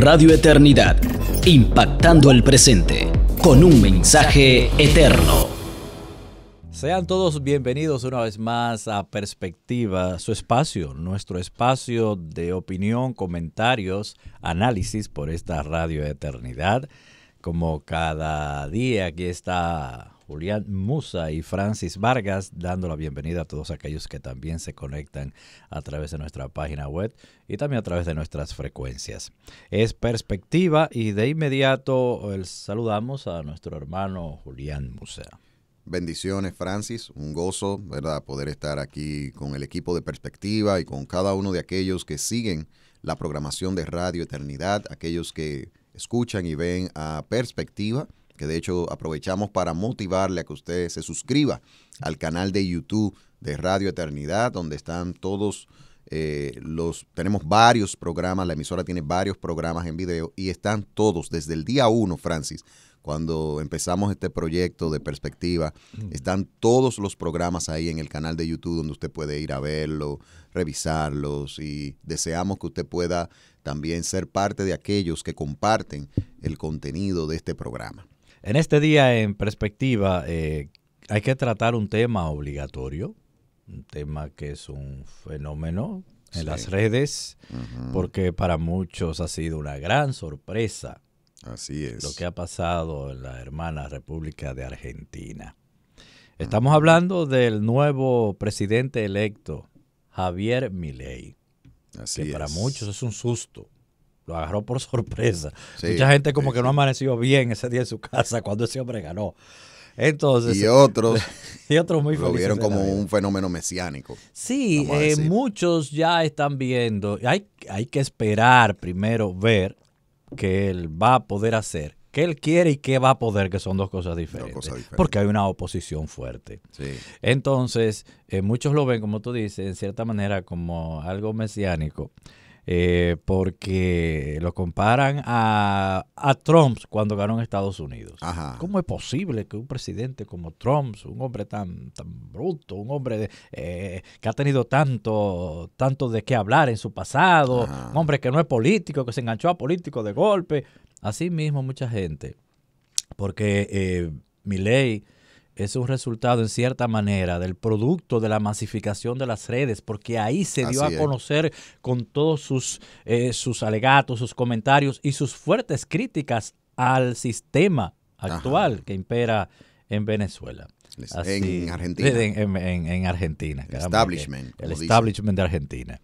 Radio Eternidad, impactando el presente con un mensaje eterno. Sean todos bienvenidos una vez más a Perspectiva, su espacio, nuestro espacio de opinión, comentarios, análisis por esta Radio Eternidad. Como cada día aquí está Julián Musa y Francis Vargas, dando la bienvenida a todos aquellos que también se conectan a través de nuestra página web y también a través de nuestras frecuencias. Es perspectiva y de inmediato eh, saludamos a nuestro hermano Julián Musa. Bendiciones, Francis. Un gozo, ¿verdad?, poder estar aquí con el equipo de perspectiva y con cada uno de aquellos que siguen la programación de Radio Eternidad, aquellos que escuchan y ven a perspectiva que de hecho aprovechamos para motivarle a que usted se suscriba al canal de YouTube de Radio Eternidad, donde están todos eh, los, tenemos varios programas, la emisora tiene varios programas en video y están todos desde el día uno, Francis, cuando empezamos este proyecto de perspectiva, mm. están todos los programas ahí en el canal de YouTube donde usted puede ir a verlo, revisarlos y deseamos que usted pueda también ser parte de aquellos que comparten el contenido de este programa. En este día en perspectiva eh, hay que tratar un tema obligatorio, un tema que es un fenómeno en las redes, porque para muchos ha sido una gran sorpresa. Así es. Lo que ha pasado en la hermana República de Argentina. Estamos hablando del nuevo presidente electo, Javier Milei. que para muchos es un susto lo agarró por sorpresa. Mucha gente como que no amaneció bien ese día en su casa cuando ese hombre ganó. Entonces, y otros, y otros muy lo vieron como un fenómeno mesiánico. Sí, eh, muchos ya están viendo. Hay, hay que esperar primero ver qué él va a poder hacer, qué él quiere y qué va a poder, que son dos cosas diferentes. Porque hay una oposición fuerte. Entonces, eh, muchos lo ven, como tú dices, en cierta manera como algo mesiánico. Eh, porque lo comparan a, a, Trump cuando ganó en Estados Unidos. ¿Cómo es posible que un presidente como Trump, un hombre tan, tan bruto, un hombre eh, que ha tenido tanto, tanto de qué hablar en su pasado, un hombre que no es político, que se enganchó a político de golpe, así mismo mucha gente, porque eh, mi ley es un resultado en cierta manera del producto de la masificación de las redes, porque ahí se dio a conocer con todos sus, eh, sus alegatos, sus comentarios y sus fuertes críticas al sistema actual que impera en Venezuela. en Argentina. En, Argentina. el establishment. el establishment de Argentina.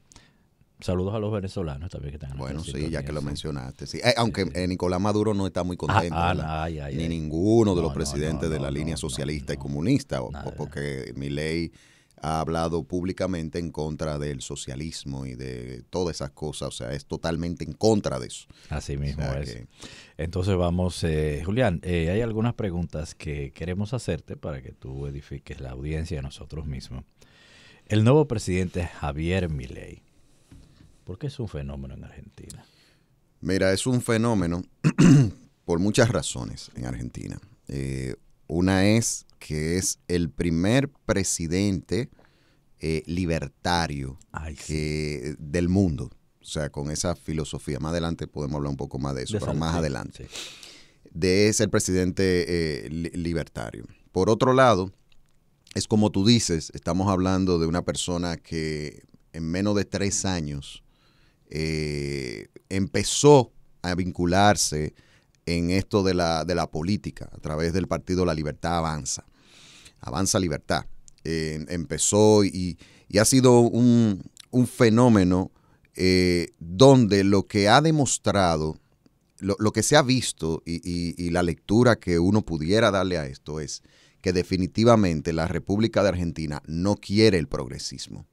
Saludos a los venezolanos también que están. Bueno, sí, ya que lo mencionaste. Sí. Eh, aunque eh, Nicolás Maduro no está muy contento, ah, ah, ni ninguno de los presidentes de la línea socialista y comunista, porque mi ha hablado públicamente en contra del socialismo y de todas esas cosas, o sea, es totalmente en contra de eso. Así mismo es. Entonces vamos, eh, Julián, hay algunas preguntas que queremos hacerte para que tú edifiques la audiencia de nosotros mismos. El nuevo presidente Javier Milei ¿Por qué es un fenómeno en Argentina? Mira, es un fenómeno por muchas razones en Argentina. Eh, una es que es el primer presidente eh, libertario del mundo. O sea, con esa filosofía. Más adelante podemos hablar un poco más de eso, pero más adelante. De ser presidente eh, libertario. Por otro lado, es como tú dices, estamos hablando de una persona que en menos de tres años eh, empezó a vincularse en esto de la, de la política a través del partido La Libertad Avanza. Avanza Libertad. Eh, empezó y, ha sido un, fenómeno eh, donde lo que ha demostrado, lo, que se ha visto y la lectura que uno pudiera darle a esto es que definitivamente la República de Argentina no quiere el progresismo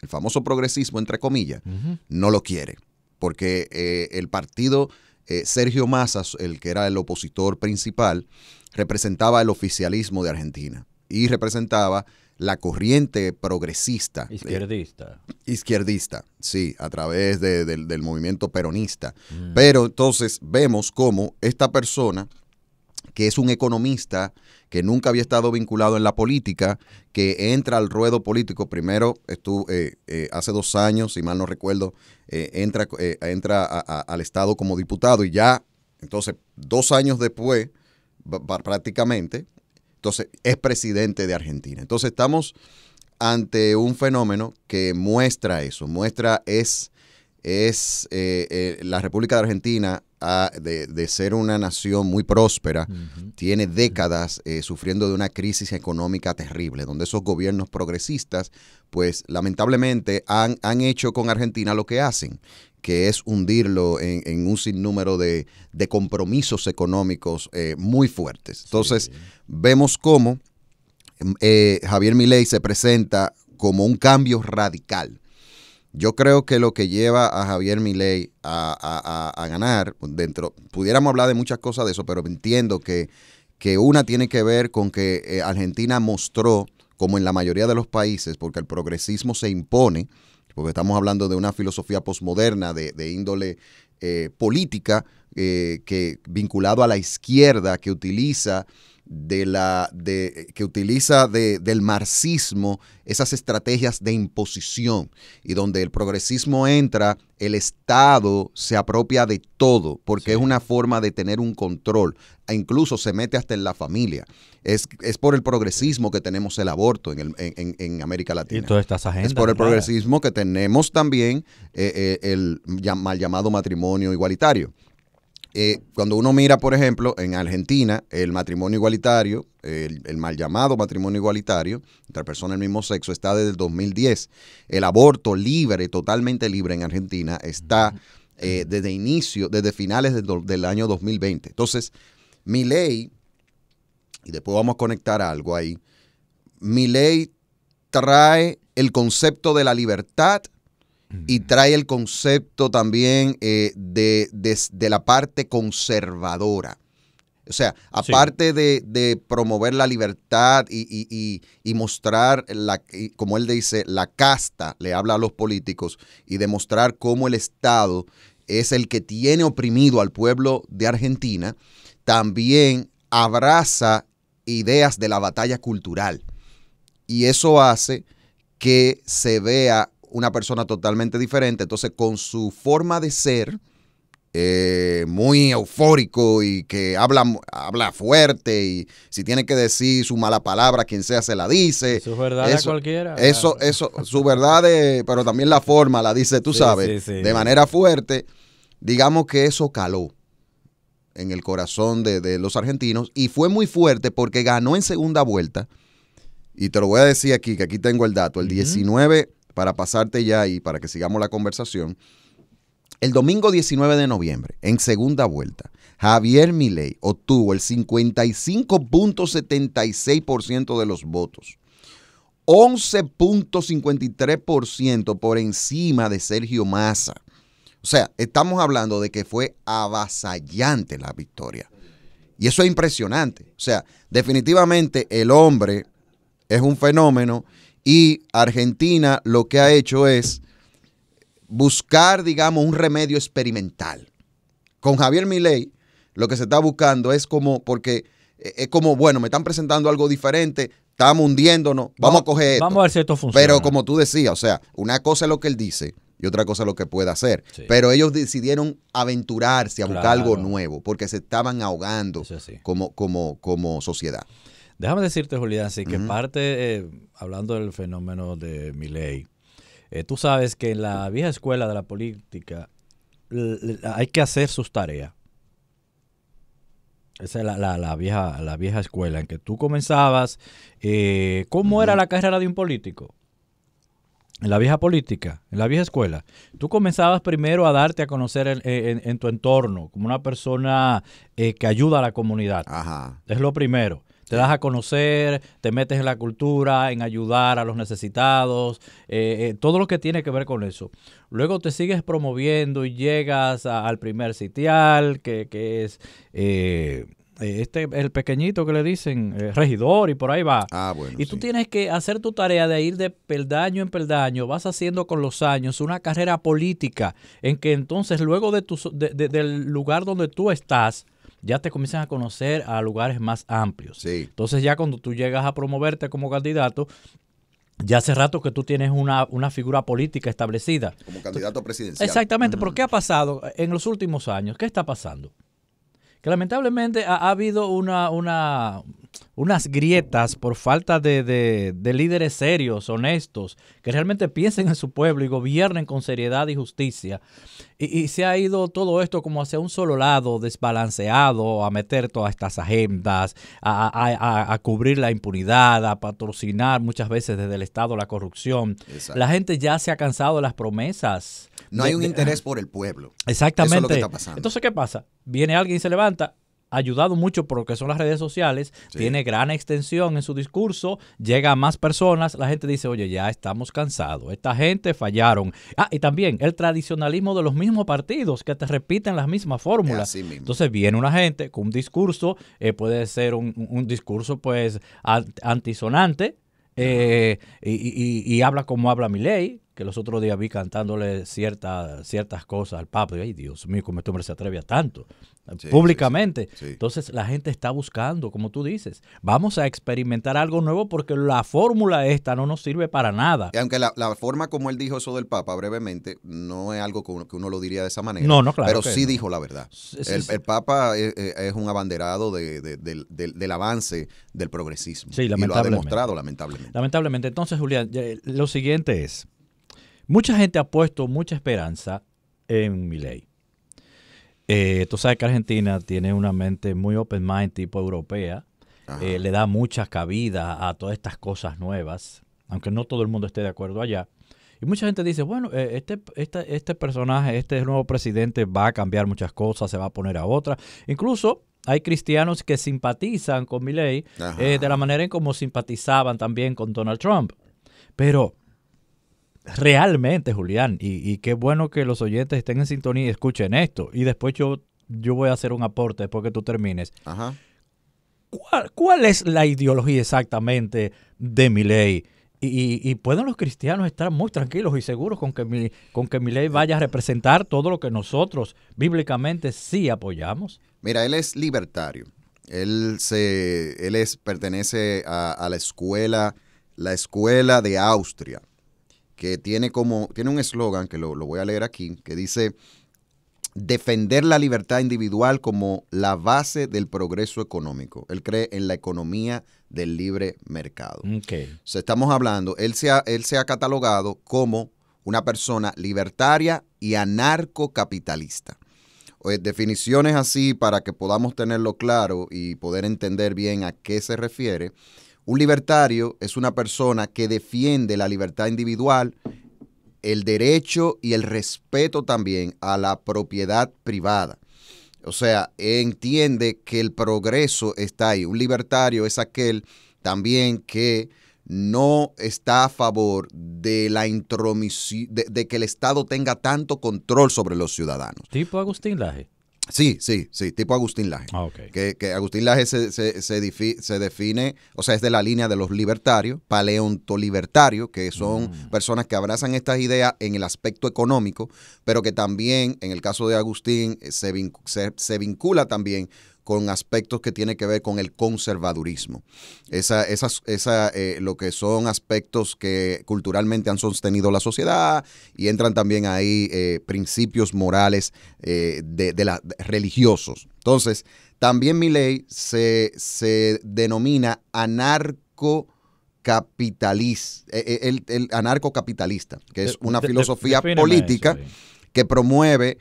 el famoso progresismo, entre comillas, no lo quiere. Porque eh, el partido eh, Sergio Massa, el que era el opositor principal, representaba el oficialismo de Argentina y representaba la corriente progresista. Eh, izquierdista. izquierdista, sí, a través del movimiento peronista. Mm. Pero entonces vemos cómo esta persona que es un economista que nunca había estado vinculado en la política, que entra al ruedo político. Primero, estuvo, eh, eh, hace dos años, si mal no recuerdo, eh, entra, entra al Estado como diputado y ya, entonces, dos años después, prácticamente, entonces es presidente de Argentina. Entonces estamos ante un fenómeno que muestra eso, muestra es, es la República de Argentina de, ser una nación muy próspera, tiene décadas eh, sufriendo de una crisis económica terrible, donde esos gobiernos progresistas, pues lamentablemente han, hecho con Argentina lo que hacen, que es hundirlo en, en un sinnúmero de, compromisos económicos eh, muy fuertes. Entonces, vemos cómo eh, Javier Milei se presenta como un cambio radical yo creo que lo que lleva a Javier Milei a, a, ganar, dentro, pudiéramos hablar de muchas cosas de eso, pero entiendo que, una tiene que ver con que eh, Argentina mostró, como en la mayoría de los países, porque el progresismo se impone, porque estamos hablando de una filosofía posmoderna de, índole eh, política eh, que vinculado a la izquierda que utiliza de la, de, que utiliza de, del marxismo esas estrategias de imposición y donde el progresismo entra, el Estado se apropia de todo porque es una forma de tener un control, e incluso se mete hasta en la familia. Es, por el progresismo que tenemos el aborto en, en, en América Latina. Y todas estas Es por el progresismo que tenemos también eh, eh, el mal llamado matrimonio igualitario. Eh, cuando uno mira, por ejemplo, en Argentina, el matrimonio igualitario, el, mal llamado matrimonio igualitario entre personas del mismo sexo está desde el 2010. El aborto libre, totalmente libre en Argentina, está eh, desde inicio, desde finales del, del año 2020. Entonces, mi ley, y después vamos a conectar algo ahí, mi ley trae el concepto de la libertad y trae el concepto también eh, de, la parte conservadora. O sea, aparte de, promover la libertad y, mostrar, la, como él dice, la casta, le habla a los políticos, y demostrar cómo el Estado es el que tiene oprimido al pueblo de Argentina, también abraza ideas de la batalla cultural. Y eso hace que se vea una persona totalmente diferente. Entonces, con su forma de ser, eh, muy eufórico y que habla, habla fuerte y si tiene que decir su mala palabra, quien sea se la dice. Su verdad cualquiera. Eso, eso, su verdad, pero también la forma la dice, tú sabes, de manera fuerte. Digamos que eso caló en el corazón de, los argentinos y fue muy fuerte porque ganó en segunda vuelta. Y te lo voy a decir aquí, que aquí tengo el dato, el 19 para pasarte ya y para que sigamos la conversación. El domingo 19 de noviembre, en segunda vuelta, Javier Milei obtuvo el 55.76% de los votos. 11.53% por encima de Sergio Massa. O sea, estamos hablando de que fue avasallante la victoria. Y eso es impresionante. O sea, definitivamente el hombre es un fenómeno y Argentina lo que ha hecho es buscar, digamos, un remedio experimental. Con Javier Milei, lo que se está buscando es como, porque eh, es como, bueno, me están presentando algo diferente, estamos hundiéndonos, vamos, a coger esto. Vamos a ver si esto funciona. Pero como tú decías, o sea, una cosa es lo que él dice y otra cosa es lo que puede hacer. Pero ellos decidieron aventurarse a buscar algo nuevo porque se estaban ahogando como, como, como sociedad. Déjame decirte, Julián, así que parte, eh, hablando del fenómeno de mi ley, eh, tú sabes que en la vieja escuela de la política hay que hacer sus tareas. Esa es la, vieja, la vieja escuela en que tú comenzabas. Eh, ¿Cómo era la carrera de un político? En la vieja política, en la vieja escuela, tú comenzabas primero a darte a conocer en, tu entorno como una persona que ayuda a la comunidad. Ajá. Es lo primero. Te das a conocer, te metes en la cultura, en ayudar a los necesitados, eh, eh, todo lo que tiene que ver con eso. Luego te sigues promoviendo y llegas al primer sitial, que, que es eh, este, el pequeñito que le dicen regidor y por ahí va. Ah, bueno, y tú tienes que hacer tu tarea de ir de peldaño en peldaño, vas haciendo con los años una carrera política en que entonces luego de tu, del lugar donde tú estás, ya te comienzan a conocer a lugares más amplios. Entonces ya cuando tú llegas a promoverte como candidato, ya hace rato que tú tienes una, figura política establecida. Como candidato presidencial. Exactamente, pero ¿qué ha pasado en los últimos años? ¿Qué está pasando? lamentablemente ha, habido una, una, unas grietas por falta de, líderes serios, honestos, que realmente piensen en su pueblo y gobiernen con seriedad y justicia. Y, se ha ido todo esto como hacia un solo lado, desbalanceado, a meter todas estas agendas, a, cubrir la impunidad, a patrocinar muchas veces desde el Estado la corrupción. La gente ya se ha cansado de las promesas. No hay un interés por el pueblo. Exactamente. Eso es lo que está pasando. Entonces, ¿qué pasa? Viene alguien y se levanta, ayudado mucho por lo que son las redes sociales, tiene gran extensión en su discurso, llega a más personas, la gente dice, oye, ya estamos cansados, esta gente fallaron. Ah, y también el tradicionalismo de los mismos partidos que te repiten las mismas fórmulas. Entonces viene una gente con un discurso, eh, puede ser un, discurso pues antisonante, eh, y, y, habla como habla mi ley, que los otros días vi cantándole ciertas ciertas cosas al Papa. Y, ay, Dios mío, cómo este hombre se atreve a tanto. Eh, públicamente. Entonces la gente está buscando, como tú dices, vamos a experimentar algo nuevo porque la fórmula esta no nos sirve para nada. Y aunque la, forma como él dijo eso del Papa brevemente no es algo que uno, lo diría de esa manera. No, no, claro. Pero sí dijo la verdad. El, Papa eh, eh, es, un abanderado del, del avance del progresismo. Sí, lamentablemente. Y lo ha demostrado, lamentablemente. Lamentablemente. Entonces, Julián, lo siguiente es Mucha gente ha puesto mucha esperanza en Milei. Eh, tú sabes que Argentina tiene una mente muy open mind tipo europea. Eh, le da mucha cabida a todas estas cosas nuevas, aunque no todo el mundo esté de acuerdo allá. Y mucha gente dice, bueno, eh, este, este, personaje, este nuevo presidente va a cambiar muchas cosas, se va a poner a otra. Incluso hay cristianos que simpatizan con Milley de la manera en como simpatizaban también con Donald Trump. Pero realmente, Julián, y, qué bueno que los oyentes estén en sintonía y escuchen esto. Y después yo, yo voy a hacer un aporte después que tú termines. ¿Cuál, es la ideología exactamente de mi ley? Y, y, pueden los cristianos estar muy tranquilos y seguros con que, mi, con que mi ley vaya a representar todo lo que nosotros bíblicamente sí apoyamos. Mira, él es libertario. Él, se, él es, pertenece a, a la escuela, la escuela de Austria que tiene como, tiene un eslogan que lo, voy a leer aquí, que dice defender la libertad individual como la base del progreso económico. Él cree en la economía del libre mercado. Okay. estamos hablando, él se, él se ha catalogado como una persona libertaria y anarcocapitalista. Definiciones así para que podamos tenerlo claro y poder entender bien a qué se refiere. Un libertario es una persona que defiende la libertad individual, el derecho y el respeto también a la propiedad privada. O sea, entiende que el progreso está ahí. Un libertario es aquel también que no está a favor de la intromisión, de, que el Estado tenga tanto control sobre los ciudadanos. Tipo Agustín Laje. Sí, sí, sí, tipo Agustín Laje. Ah, que, Agustín Laje se, se, define, o sea, es de la línea de los libertarios, paleontolibertarios, que son mm. personas que abrazan estas ideas en el aspecto económico, pero que también, en el caso de Agustín, se, se vincula también con aspectos que tienen que ver con el conservadurismo. Esa, esas, eh, lo que son aspectos que culturalmente han sostenido la sociedad y entran también ahí eh, principios morales eh, de, religiosos. Entonces, también mi ley se, denomina anarco capitalista, el, anarcocapitalista, que es una filosofía política que promueve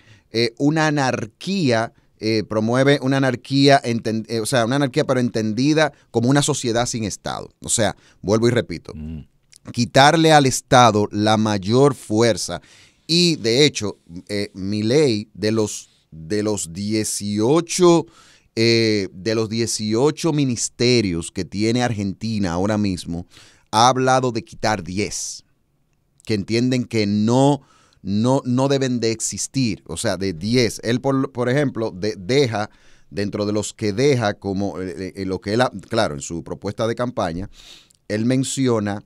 una anarquía eh, promueve una anarquía, eh, o sea, una anarquía pero entendida como una sociedad sin Estado. O sea, vuelvo y repito, mm. quitarle al Estado la mayor fuerza. Y de hecho, eh, mi ley de los, de los 18... de los 18 ministerios que tiene Argentina ahora mismo, ha hablado de quitar 10, que entienden que no no, deben de existir. O sea, de 10. Él, por, ejemplo, deja dentro de los que deja como eh, eh, eh, lo que él, ha, claro, en su propuesta de campaña, él menciona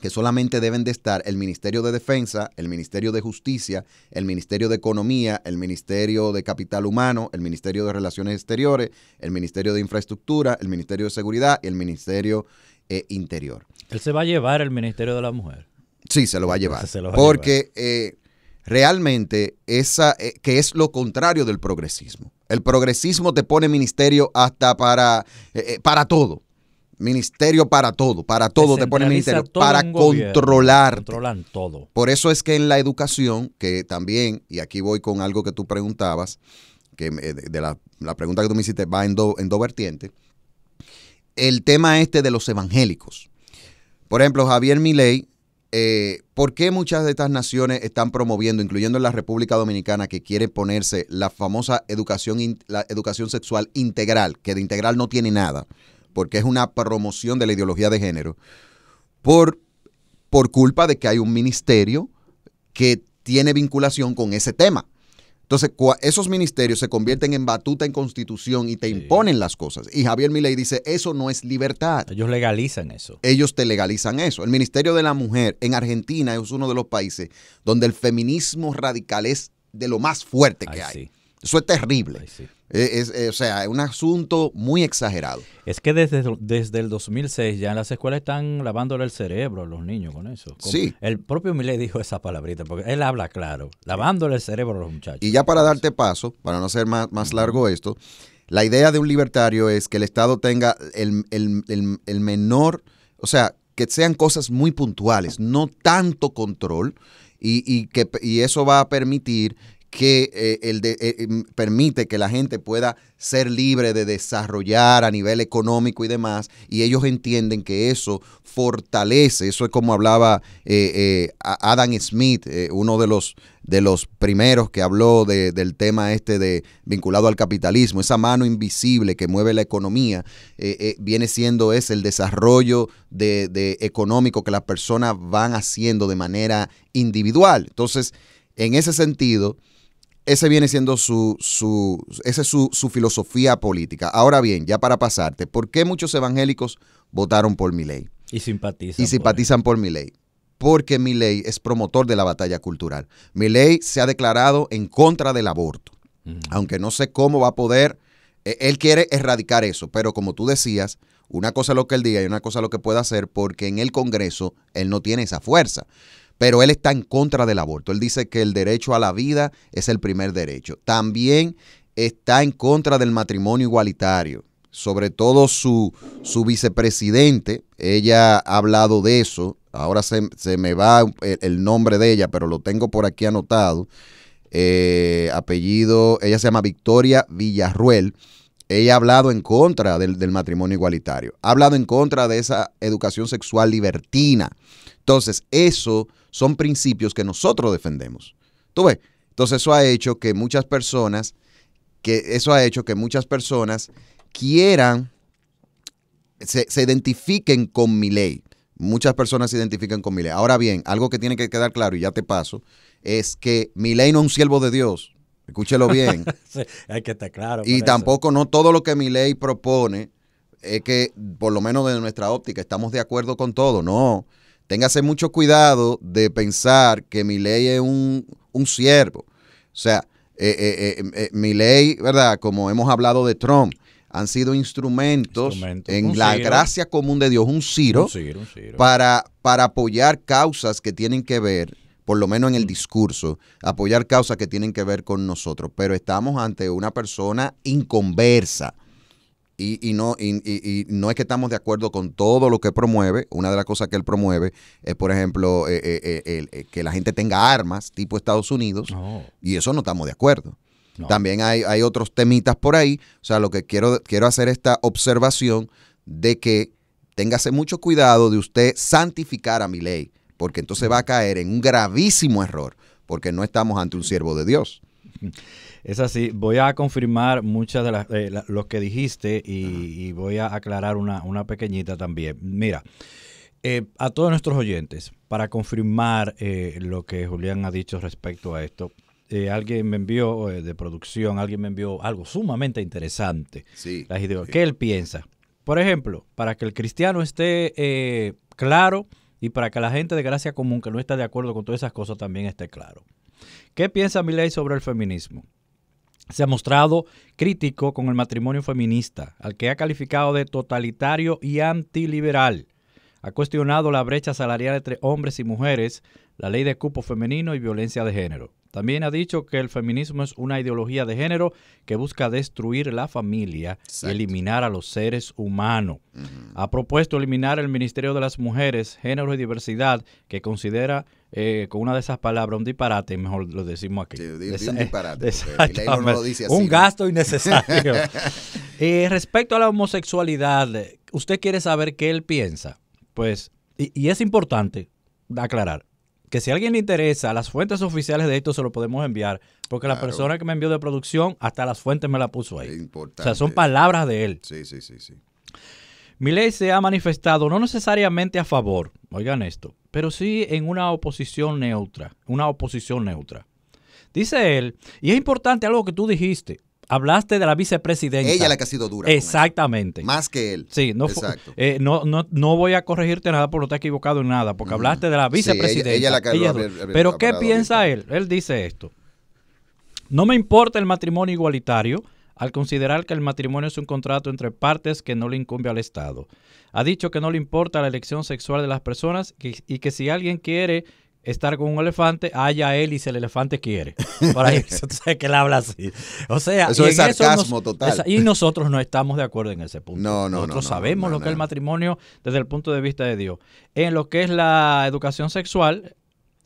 que solamente deben de estar el Ministerio de Defensa, el Ministerio de Justicia, el Ministerio de Economía, el Ministerio de Capital Humano, el Ministerio de Relaciones Exteriores, el Ministerio de Infraestructura, el Ministerio de Seguridad y el Ministerio Interior. Él se va a llevar el Ministerio de la Mujer. Sí, se lo va a llevar. porque realmente esa, eh, que es lo contrario del progresismo. El progresismo te pone ministerio hasta para, eh, eh, para todo. Ministerio para todo, para todo te pone ministerio, para controlar. Controlan todo. Por eso es que en la educación, que también, y aquí voy con algo que tú preguntabas, que de la, pregunta que tú me hiciste va en, en dos vertientes, el tema este de los evangélicos. Por ejemplo, Javier Milei eh, ¿por qué muchas de estas naciones están promoviendo, incluyendo en la República Dominicana, que quiere ponerse la famosa educación, la educación sexual integral, que de integral no tiene nada, porque es una promoción de la ideología de género, por, por culpa de que hay un ministerio que tiene vinculación con ese tema? Entonces, esos ministerios se convierten en batuta en constitución y te imponen las cosas. Y Javier Milei dice, eso no es libertad. Ellos legalizan eso. Ellos te legalizan eso. El Ministerio de la Mujer en Argentina es uno de los países donde el feminismo radical es de lo más fuerte que hay. Eso es terrible. Eh, es, eh, o sea, es un asunto muy exagerado. Es que desde, desde el 2006 ya en las escuelas están lavándole el cerebro a los niños con eso. sí. El propio Milei dijo esa palabrita, porque él habla claro, lavándole el cerebro a los muchachos. Y ya para darte paso, para no hacer más, más largo esto, la idea de un libertario es que el Estado tenga el, menor, o sea, que sean cosas muy puntuales, no tanto control. Y, que, y eso va a permitir que eh, el de, eh, em, permite que la gente pueda ser libre de desarrollar a nivel económico y demás, y ellos entienden que eso fortalece, eso es como hablaba eh, Adam Smith, uno de los, de los primeros que habló de, del tema este de vinculado al capitalismo, esa mano invisible que mueve la economía, viene siendo ese el desarrollo de, de económico que las personas van haciendo de manera individual. Entonces, en ese sentido, ese viene siendo su, su, filosofía política. Ahora bien, ya para pasarte, ¿por qué muchos evangélicos votaron por mi ley? Y simpatizan. Y simpatizan por, mi ley porque mi ley es promotor de la batalla cultural. Mi ley se ha declarado en contra del aborto, aunque no sé cómo va a poder, e, él quiere erradicar eso, pero como tú decías, una cosa es lo que él diga y una cosa es lo que pueda hacer, porque en el Congreso él no tiene esa fuerza pero él está en contra del aborto. Él dice que el derecho a la vida es el primer derecho. También está en contra del matrimonio igualitario, sobre todo su, su vicepresidente, ella ha hablado de eso, ahora se, me va el, nombre de ella, pero lo tengo por aquí anotado, eh, apellido, ella se llama Victoria Villarruel. Ella ha hablado en contra del, del matrimonio igualitario, ha hablado en contra de esa educación sexual libertina, entonces, eso son principios que nosotros defendemos. ¿Tú ves? Entonces, eso ha hecho que muchas personas, que eso ha hecho que muchas personas quieran, se, identifiquen con mi ley. Muchas personas se identifican con mi ley. Ahora bien, algo que tiene que quedar claro, y ya te paso, es que mi ley no es un siervo de Dios. Escúchelo bien. hay que estar claro. Y tampoco, no todo lo que mi ley propone es que, por lo menos de nuestra óptica, estamos de acuerdo con todo. No. Téngase mucho cuidado de pensar que mi ley es un, siervo. O sea, eh, eh, eh, em, mi ley, ¿verdad? Como hemos hablado de Trump, han sido instrumentos en la gracia común de Dios, un ciro, Para, para apoyar causas que tienen que ver por lo menos en el discurso, apoyar causas que tienen que ver con nosotros, pero estamos ante una persona inconversa y, y, no, y, no es que estamos de acuerdo con todo lo que promueve. Una de las cosas que él promueve es, por ejemplo, eh, eh, eh, que la gente tenga armas tipo Estados Unidos, y eso no estamos de acuerdo. También hay, otros temitas por ahí. O sea, lo que quiero, quiero hacer esta observación de que téngase mucho cuidado de usted santificar a mi ley, porque entonces va a mm. caer en un gravísimo error, porque no estamos ante un siervo de Dios. Mm. Es así, voy a confirmar muchas de las, eh, los que dijiste y, voy a aclarar una, pequeñita también. Mira, eh, a todos nuestros oyentes, para confirmar eh, lo que Julián ha dicho respecto a esto, eh, alguien me envió de producción, alguien me envió algo sumamente interesante. Sí, ¿Qué él piensa? Por ejemplo, para que el cristiano esté claro y para que la gente de gracia común que no está de acuerdo con todas esas cosas también esté claro. ¿Qué piensa ley sobre el feminismo? se ha mostrado crítico con el matrimonio feminista, al que ha calificado de totalitario y antiliberal. Ha cuestionado la brecha salarial entre hombres y mujeres, la ley de cupo femenino y violencia de género. También ha dicho que el feminismo es una ideología de género que busca destruir la familia y eliminar a los seres humanos. Ha propuesto eliminar el Ministerio de las Mujeres, Género y Diversidad, que considera eh, con una de esas palabras, un disparate, mejor lo decimos aquí. un disparate. un gasto innecesario. Eh, respecto a la homosexualidad, usted quiere saber qué él piensa. Pues, y, es importante aclarar que si a alguien le interesa, las fuentes oficiales de esto se lo podemos enviar, porque la persona que me envió de producción, hasta las fuentes me la puso ahí. O sea, son palabras de él. Sí, sí, sí, sí. se ha manifestado no necesariamente a favor, oigan esto, pero sí en una oposición neutra, una oposición neutra. Dice él, y es importante algo que tú dijiste, hablaste de la vicepresidenta. Ella la que ha sido dura. Exactamente. Más que él. Sí, no, Exacto. Eh, no, voy a corregirte nada porque no te he equivocado en nada, porque mm. hablaste de la vicepresidenta. ella, la que lo, Pero ¿qué piensa él? Él dice esto. No me importa el matrimonio igualitario, al considerar que el matrimonio es un contrato entre partes que no le incumbe al Estado. Ha dicho que no le importa la elección sexual de las personas y que si alguien quiere estar con un elefante, haya él y si el elefante quiere. que él habla así. O sea, eso es sarcasmo total. y nosotros no estamos de acuerdo en ese punto. No, no, nosotros sabemos lo que es el matrimonio desde el punto de vista de Dios. En lo que es la educación sexual,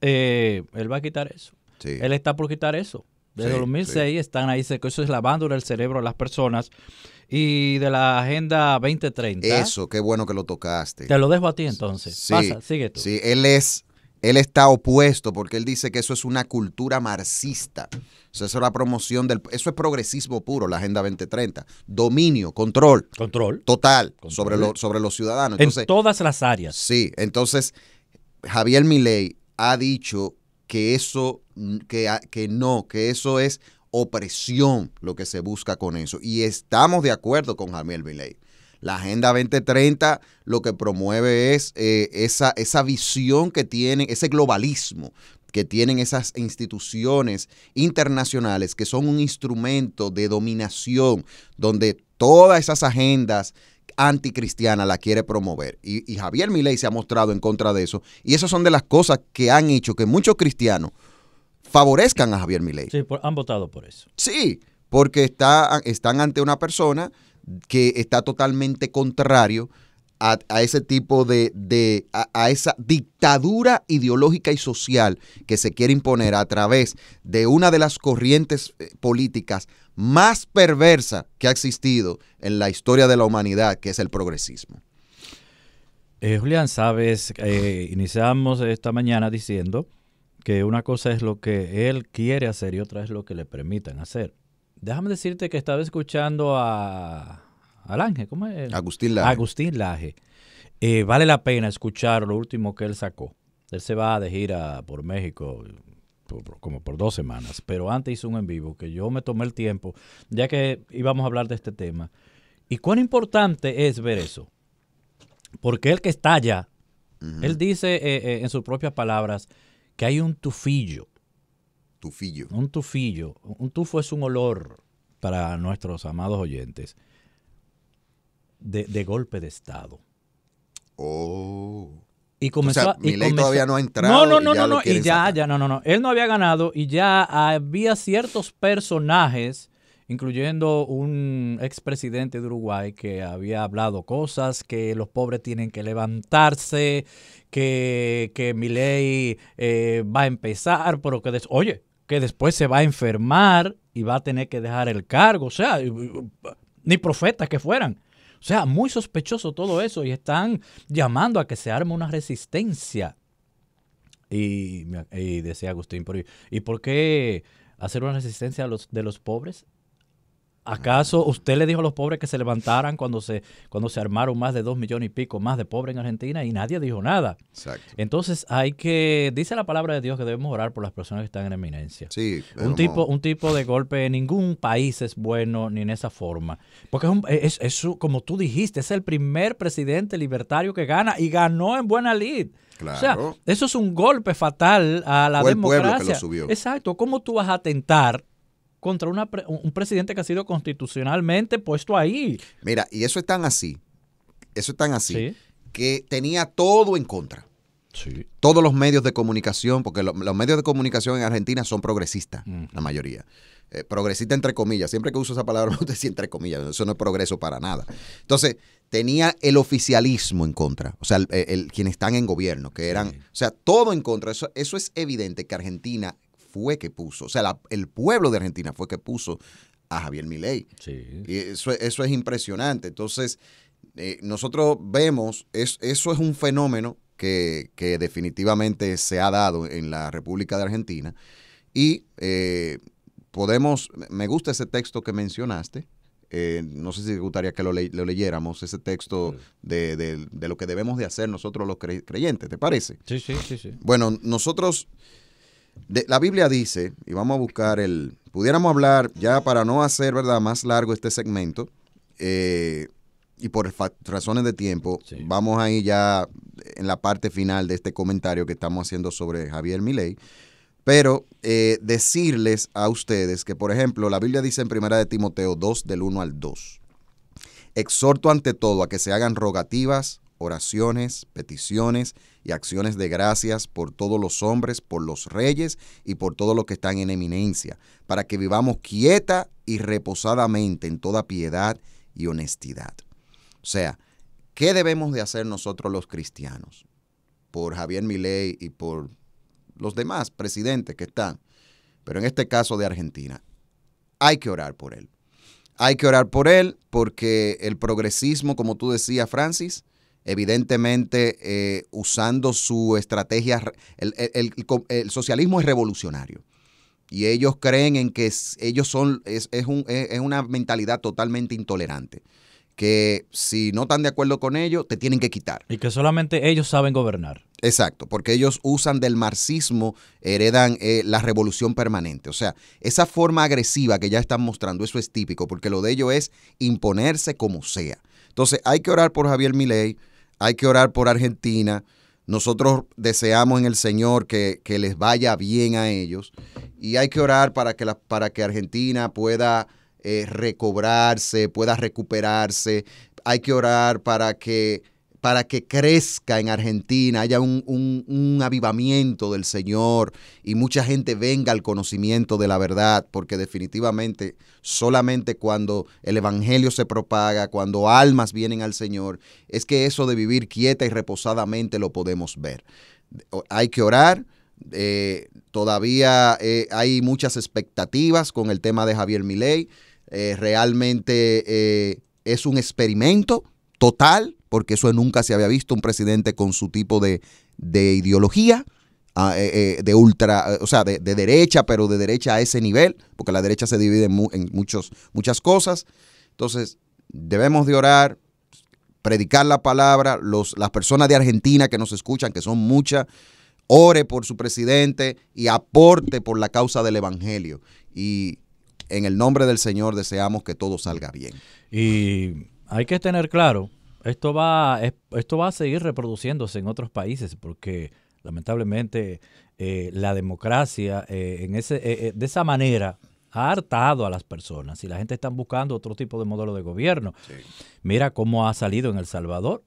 eh, él va a quitar eso. Él está por quitar eso. De 2006 están ahí, eso es lavándole el cerebro a las personas. Y de la Agenda 2030. Eso, qué bueno que lo tocaste. Te lo dejo a ti entonces. Sí, sigue tú. Sí, él es él está opuesto porque él dice que eso es una cultura marxista. eso es la promoción del. Eso es progresismo puro, la Agenda 2030. Dominio, control. Control. Total Sobre, sobre los ciudadanos. en todas las áreas. Sí, entonces Javier Milei ha dicho que eso, que, no, que eso es opresión lo que se busca con eso. Y estamos de acuerdo con jamiel Viley. La Agenda 2030 lo que promueve es eh, esa, esa visión que tienen, ese globalismo que tienen esas instituciones internacionales que son un instrumento de dominación, donde todas esas agendas anticristiana la quiere promover. Y, Javier Milei se ha mostrado en contra de eso. Y esas son de las cosas que han hecho que muchos cristianos favorezcan a Javier Milei. Sí, han votado por eso. Sí, porque está, están ante una persona que está totalmente contrario a, ese tipo de, a, esa dictadura ideológica y social que se quiere imponer a través de una de las corrientes eh, políticas más perversa que ha existido en la historia de la humanidad, que es el progresismo. Eh, Julián, sabes, eh, iniciamos esta mañana diciendo que una cosa es lo que él quiere hacer y otra es lo que le permitan hacer. Déjame decirte que estaba escuchando a ¿cómo es? Agustín Laje. Agustín eh, vale la pena escuchar lo último que él sacó. Él se va de gira por México como por dos semanas, pero antes hizo un en vivo que yo me tomé el tiempo, ya que íbamos a hablar de este tema. ¿Y cuán importante es ver eso? Porque el que está allá, él dice eh, eh, en sus propias palabras que hay un tufillo. Tufillo. Un tufillo. Un tufo es un olor para nuestros amados oyentes de, golpe de Estado. Oh. Y comenzó, o y todavía no ha entrado. No, no, no, ya no, y ya, ya, no, no, no. Él no había ganado y ya había ciertos personajes, incluyendo un expresidente de Uruguay que había hablado cosas, que los pobres tienen que levantarse, que, que ley eh, va a empezar, pero que, oye, que después se va a enfermar y va a tener que dejar el cargo. O sea, ni profetas que fueran. O sea, muy sospechoso todo eso y están llamando a que se arme una resistencia. Y, decía Agustín, ¿y por qué hacer una resistencia de los pobres? ¿Acaso usted le dijo a los pobres que se levantaran cuando se, cuando se armaron más de dos millones y pico más de pobres en Argentina y nadie dijo nada? Exacto. Entonces hay que, dice la palabra de Dios que debemos orar por las personas que están en eminencia. Sí. Un tipo, un tipo de golpe en ningún país es bueno ni en esa forma. Porque es, es, como tú dijiste, es el primer presidente libertario que gana y ganó en buena lid. Claro. eso es un golpe fatal a la democracia. El pueblo que lo subió. Exacto. ¿Cómo tú vas a atentar contra un presidente que ha sido constitucionalmente puesto ahí. Mira, y eso es tan así, eso es tan así, que tenía todo en contra. Todos los medios de comunicación, porque los medios de comunicación en Argentina son progresistas, mm. la mayoría. Eh, progresista entre comillas, siempre que uso esa palabra me gusta decir entre comillas, eso no es progreso para nada. Entonces, tenía el oficialismo en contra, o sea, el, quienes están en gobierno, que eran, o sea, todo en contra. Eso, eso es evidente que Argentina fue que puso, o sea, el pueblo de Argentina fue que puso a Javier Milei. Sí. Y eso, es impresionante. Entonces, eh, nosotros vemos, es, eso es un fenómeno que, definitivamente se ha dado en la República de Argentina. Y eh, podemos, me gusta ese texto que mencionaste. Eh, no sé si te gustaría que lo, leyéramos, ese texto de, de, lo que debemos de hacer nosotros los creyentes, ¿te parece? Sí, sí, sí. sí. Bueno, nosotros la Biblia dice, y vamos a buscar el, pudiéramos hablar ya para no hacer, ¿verdad?, más largo este segmento, eh, y por razones de tiempo, vamos ahí ya en la parte final de este comentario que estamos haciendo sobre Javier Milei, pero eh, decirles a ustedes que, por ejemplo, la Biblia dice en primera de Timoteo 2, del 1 al 2, exhorto ante todo a que se hagan rogativas, oraciones, peticiones y acciones de gracias por todos los hombres, por los reyes y por todos los que están en eminencia, para que vivamos quieta y reposadamente en toda piedad y honestidad. O sea, ¿qué debemos de hacer nosotros los cristianos? Por Javier Milei y por los demás presidentes que están, pero en este caso de Argentina, hay que orar por él. Hay que orar por él porque el progresismo, como tú decías, Francis, evidentemente eh, usando su estrategia, el, socialismo es revolucionario. Y ellos creen en que ellos son, es, es, un, es, una mentalidad totalmente intolerante. Que si no están de acuerdo con ellos, te tienen que quitar. Y que solamente ellos saben gobernar. Exacto, porque ellos usan del marxismo, heredan eh, la revolución permanente. O sea, esa forma agresiva que ya están mostrando, eso es típico, porque lo de ellos es imponerse como sea. Entonces, hay que orar por Javier Milei hay que orar por Argentina. Nosotros deseamos en el Señor que, les vaya bien a ellos y hay que orar para que, para que Argentina pueda eh, recobrarse, pueda recuperarse. Hay que orar para que para que crezca en Argentina, haya un, avivamiento del Señor y mucha gente venga al conocimiento de la verdad, porque definitivamente solamente cuando el Evangelio se propaga, cuando almas vienen al Señor, es que eso de vivir quieta y reposadamente lo podemos ver. Hay que orar. Eh, todavía eh, hay muchas expectativas con el tema de Javier Milei. Eh, realmente es un experimento total porque eso nunca se había visto un presidente con su tipo de, ideología. Ah, eh, eh, de ultra, o sea, de, derecha, pero de derecha a ese nivel, porque la derecha se divide en, muchos, muchas cosas. Entonces, debemos de orar, predicar la palabra, los, las personas de Argentina que nos escuchan, que son muchas, ore por su presidente y aporte por la causa del Evangelio. Y en el nombre del Señor deseamos que todo salga bien. Y hay que tener claro esto va, esto va a seguir reproduciéndose en otros países porque lamentablemente eh, la democracia eh, en ese, eh, de esa manera ha hartado a las personas y la gente está buscando otro tipo de modelo de gobierno. Mira cómo ha salido en El Salvador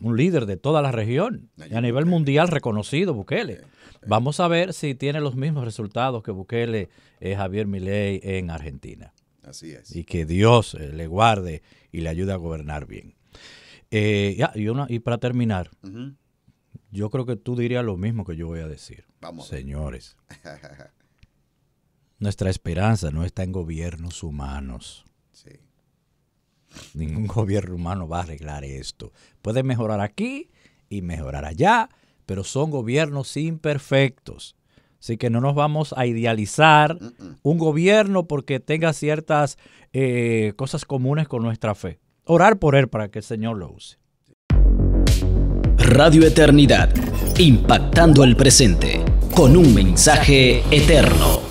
un líder de toda la región y a nivel mundial reconocido, Bukele. Vamos a ver si tiene los mismos resultados que Bukele Javier Milei en Argentina. Así es. Y que Dios le guarde y le ayude a gobernar bien. Eh, y, para terminar, yo creo que tú dirías lo mismo que yo voy a decir. Vamos. Señores, nuestra esperanza no está en gobiernos humanos. Sí. Ningún gobierno humano va a arreglar esto. Puede mejorar aquí y mejorar allá, pero son gobiernos imperfectos. Así que no nos vamos a idealizar un gobierno porque tenga ciertas eh, cosas comunes con nuestra fe orar por él para que el Señor lo use. Radio Eternidad, impactando el presente con un mensaje eterno.